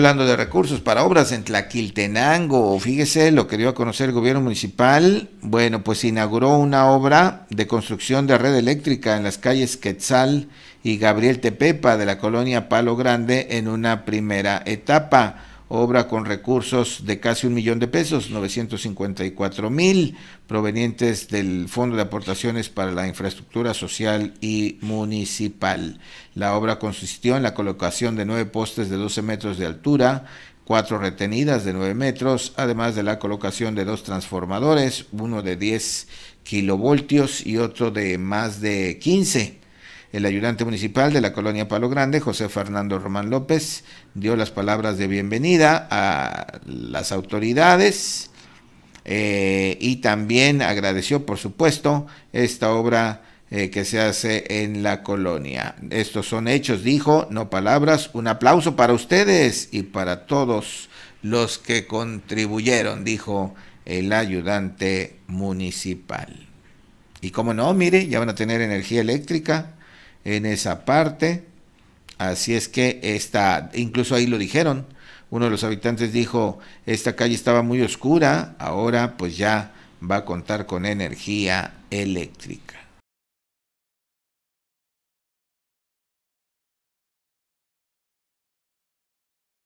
Hablando de recursos para obras en Tlaquiltenango, fíjese lo que dio a conocer el gobierno municipal. Bueno, pues inauguró una obra de construcción de red eléctrica en las calles Quetzal y Gabriel Tepepa de la colonia Palo Grande en una primera etapa obra con recursos de casi un millón de pesos, 954 mil, provenientes del Fondo de Aportaciones para la Infraestructura Social y Municipal. La obra consistió en la colocación de nueve postes de 12 metros de altura, cuatro retenidas de 9 metros, además de la colocación de dos transformadores, uno de 10 kilovoltios y otro de más de 15 el ayudante municipal de la colonia Palo Grande, José Fernando Román López, dio las palabras de bienvenida a las autoridades eh, y también agradeció, por supuesto, esta obra eh, que se hace en la colonia. Estos son hechos, dijo, no palabras. Un aplauso para ustedes y para todos los que contribuyeron, dijo el ayudante municipal. Y como no, mire, ya van a tener energía eléctrica en esa parte. Así es que esta, incluso ahí lo dijeron, uno de los habitantes dijo, esta calle estaba muy oscura, ahora pues ya va a contar con energía eléctrica.